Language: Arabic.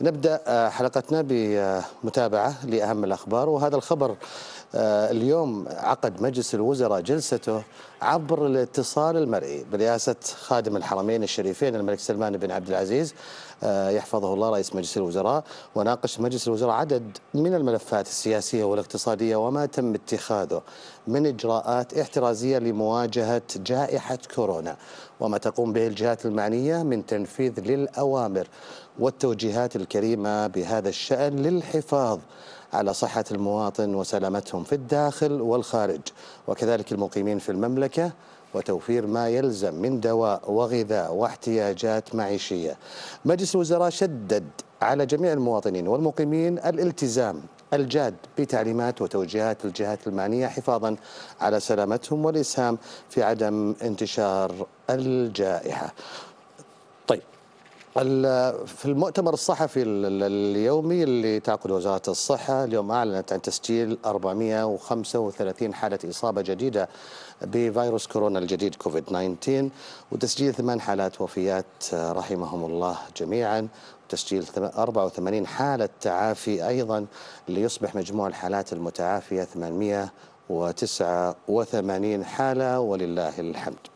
نبدا آه، حلقتنا بمتابعه لاهم الاخبار وهذا الخبر آه، اليوم عقد مجلس الوزراء جلسته عبر الاتصال المرئي برئاسه خادم الحرمين الشريفين الملك سلمان بن عبد العزيز آه، يحفظه الله رئيس مجلس الوزراء وناقش مجلس الوزراء عدد من الملفات السياسيه والاقتصاديه وما تم اتخاذه من اجراءات احترازيه لمواجهه جائحه كورونا وما تقوم به الجهات المعنيه من تنفيذ للاوامر والتوجيهات الكريمة بهذا الشأن للحفاظ على صحة المواطن وسلامتهم في الداخل والخارج وكذلك المقيمين في المملكة وتوفير ما يلزم من دواء وغذاء واحتياجات معيشية مجلس الوزراء شدد على جميع المواطنين والمقيمين الالتزام الجاد بتعليمات وتوجيهات الجهات المعنية حفاظا على سلامتهم والإسهام في عدم انتشار الجائحة طيب في المؤتمر الصحفي اليومي اللي تعقد وزارة الصحة اليوم أعلنت عن تسجيل 435 حالة إصابة جديدة بفيروس كورونا الجديد كوفيد 19 وتسجيل ثمان حالات وفيات رحمهم الله جميعا وتسجيل 84 حالة تعافي أيضا ليصبح مجموع الحالات المتعافية 889 حالة ولله الحمد